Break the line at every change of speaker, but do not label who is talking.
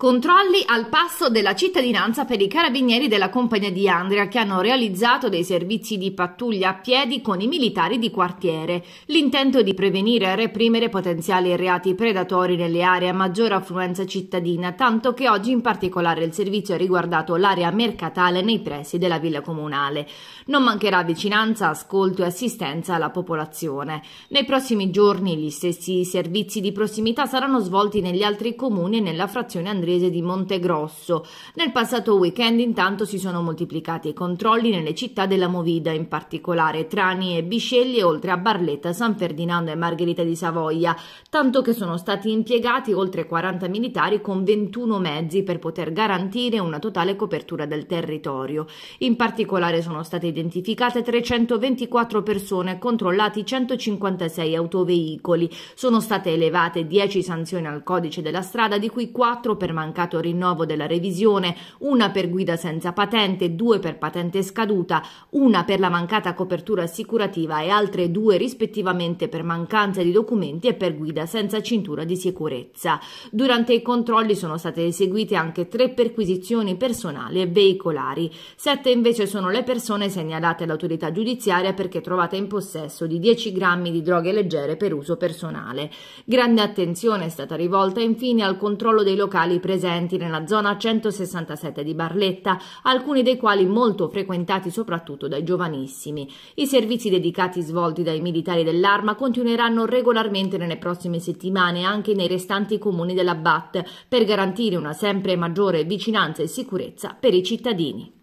Controlli al passo della cittadinanza per i carabinieri della compagnia di Andria che hanno realizzato dei servizi di pattuglia a piedi con i militari di quartiere. L'intento è di prevenire e reprimere potenziali reati predatori nelle aree a maggiore affluenza cittadina, tanto che oggi in particolare il servizio ha riguardato l'area mercatale nei pressi della villa comunale. Non mancherà vicinanza, ascolto e assistenza alla popolazione. Nei prossimi giorni gli stessi servizi di prossimità saranno svolti negli altri comuni e nella frazione Andria Pugliese di Montegrosso. Nel passato weekend intanto si sono moltiplicati i controlli nelle città della Movida, in particolare Trani e Bisceglie, oltre a Barletta, San Ferdinando e Margherita di Savoia, tanto che sono stati impiegati oltre 40 militari con 21 mezzi per poter garantire una totale copertura del territorio. In particolare sono state identificate 324 persone, controllati 156 autoveicoli. Sono state elevate 10 sanzioni al codice della strada, di cui 4 per mancato rinnovo della revisione, una per guida senza patente, due per patente scaduta, una per la mancata copertura assicurativa e altre due rispettivamente per mancanza di documenti e per guida senza cintura di sicurezza. Durante i controlli sono state eseguite anche tre perquisizioni personali e veicolari. Sette invece sono le persone segnalate all'autorità giudiziaria perché trovate in possesso di 10 grammi di droghe leggere per uso personale. Grande attenzione è stata rivolta infine al controllo dei locali presenti nella zona 167 di Barletta, alcuni dei quali molto frequentati soprattutto dai giovanissimi. I servizi dedicati svolti dai militari dell'Arma continueranno regolarmente nelle prossime settimane anche nei restanti comuni della BAT per garantire una sempre maggiore vicinanza e sicurezza per i cittadini.